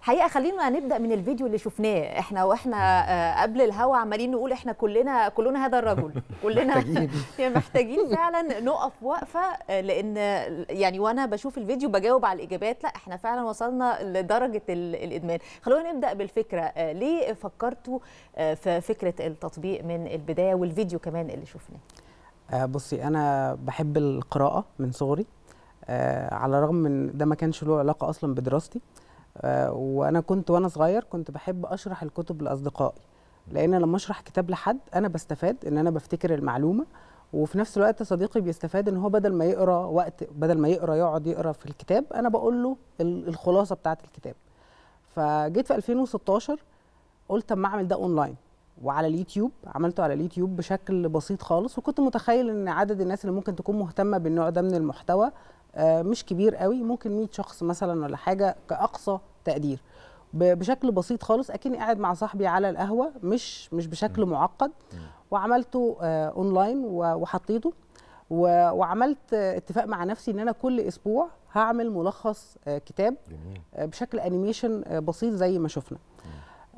الحقيقه خلينا نبدا من الفيديو اللي شفناه احنا واحنا آه، قبل الهوا عمالين نقول احنا كلنا كلنا هذا الرجل كلنا محتاجين فعلا نقف وقفه آه، لان يعني وانا بشوف الفيديو بجاوب على الاجابات لا احنا فعلا وصلنا لدرجه الادمان خلونا نبدا بالفكره آه، ليه فكرتوا في فكره التطبيق من البدايه والفيديو كمان اللي شفناه بصي انا بحب القراءه من صغري على الرغم من ده ما كانش له علاقه اصلا بدراستي آه، وانا كنت وانا صغير كنت بحب اشرح الكتب لاصدقائي لان لما اشرح كتاب لحد انا بستفاد ان انا بفتكر المعلومه وفي نفس الوقت صديقي بيستفاد ان هو بدل ما يقرا وقت بدل ما يقرا يقعد يقرا في الكتاب انا بقول له الخلاصه بتاعه الكتاب فجيت في 2016 قلت اما اعمل ده اونلاين وعلى اليوتيوب عملته على اليوتيوب بشكل بسيط خالص وكنت متخيل ان عدد الناس اللي ممكن تكون مهتمه بالنوع ده من المحتوى آه، مش كبير قوي ممكن 100 شخص مثلا ولا حاجه كاقصى تقدير بشكل بسيط خالص اكني قاعد مع صاحبي على القهوه مش مش بشكل م. معقد م. وعملته اونلاين آه، وحطيته وعملت اتفاق مع نفسي ان انا كل اسبوع هعمل ملخص آه، كتاب آه، بشكل انيميشن بسيط زي ما شفنا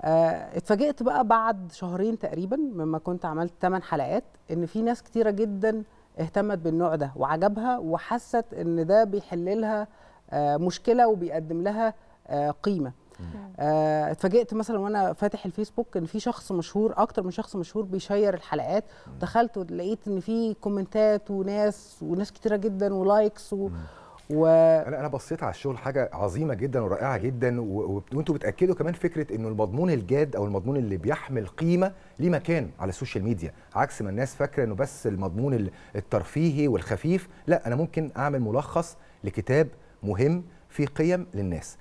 اتفاجئت بقى بعد شهرين تقريبا مما كنت عملت 8 حلقات ان في ناس كتيره جدا اهتمت بالنوع ده وعجبها وحست ان ده بيحل لها مشكله وبيقدم لها آه، قيمه آه، اتفاجئت مثلا وانا فاتح الفيسبوك ان في شخص مشهور اكتر من شخص مشهور بيشير الحلقات دخلت ولقيت ان في كومنتات وناس وناس كتيره جدا ولايكس و... و... انا انا بصيت على الشغل حاجه عظيمه جدا ورائعه جدا و... وانتوا بتاكدوا كمان فكره انه المضمون الجاد او المضمون اللي بيحمل قيمه ليه مكان على السوشيال ميديا عكس ما الناس فاكره انه بس المضمون الترفيهي والخفيف لا انا ممكن اعمل ملخص لكتاب مهم فيه قيم للناس